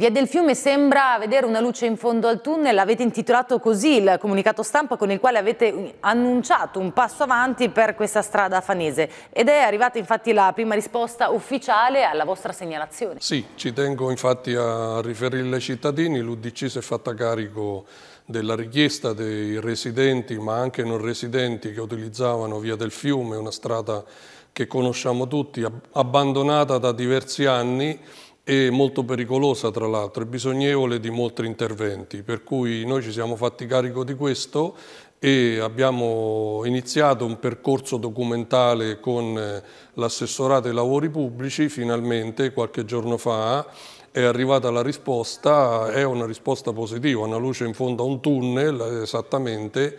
Via del Fiume sembra vedere una luce in fondo al tunnel, avete intitolato così il comunicato stampa con il quale avete annunciato un passo avanti per questa strada fanese ed è arrivata infatti la prima risposta ufficiale alla vostra segnalazione. Sì, ci tengo infatti a riferirle ai cittadini, l'Udc si è fatta carico della richiesta dei residenti ma anche non residenti che utilizzavano Via del Fiume, una strada che conosciamo tutti, abbandonata da diversi anni e molto pericolosa tra l'altro e bisognevole di molti interventi, per cui noi ci siamo fatti carico di questo e abbiamo iniziato un percorso documentale con eh, l'assessorato ai lavori pubblici, finalmente qualche giorno fa è arrivata la risposta, è una risposta positiva, una luce in fondo a un tunnel esattamente,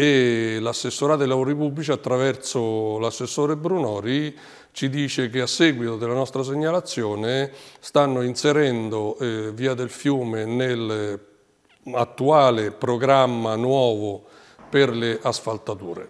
e l'assessorato ai lavori pubblici attraverso l'assessore Brunori ci dice che a seguito della nostra segnalazione stanno inserendo eh, Via del Fiume nel attuale programma nuovo per le asfaltature.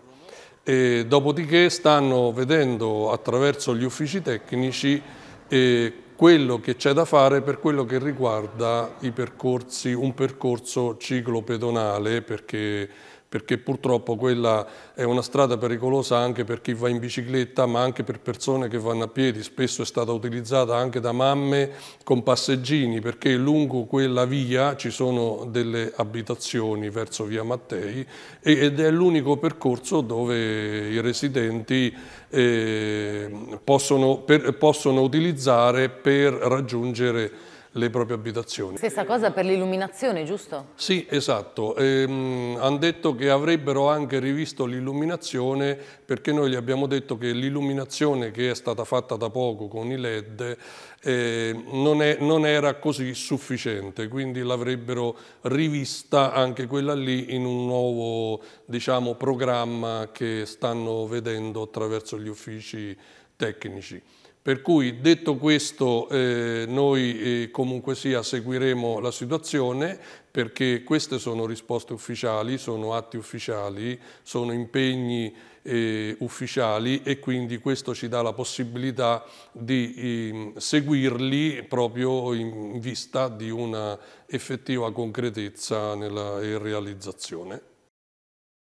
E dopodiché stanno vedendo attraverso gli uffici tecnici eh, quello che c'è da fare per quello che riguarda percorsi, un percorso ciclopedonale perché perché purtroppo quella è una strada pericolosa anche per chi va in bicicletta ma anche per persone che vanno a piedi, spesso è stata utilizzata anche da mamme con passeggini perché lungo quella via ci sono delle abitazioni verso via Mattei ed è l'unico percorso dove i residenti eh, possono, per, possono utilizzare per raggiungere le proprie abitazioni. Stessa cosa per l'illuminazione, giusto? Sì, esatto. Ehm, hanno detto che avrebbero anche rivisto l'illuminazione perché noi gli abbiamo detto che l'illuminazione che è stata fatta da poco con i LED eh, non, è, non era così sufficiente, quindi l'avrebbero rivista anche quella lì in un nuovo diciamo, programma che stanno vedendo attraverso gli uffici tecnici. Per cui detto questo eh, noi eh, comunque sia seguiremo la situazione perché queste sono risposte ufficiali, sono atti ufficiali, sono impegni eh, ufficiali e quindi questo ci dà la possibilità di ehm, seguirli proprio in vista di una effettiva concretezza nella, e realizzazione.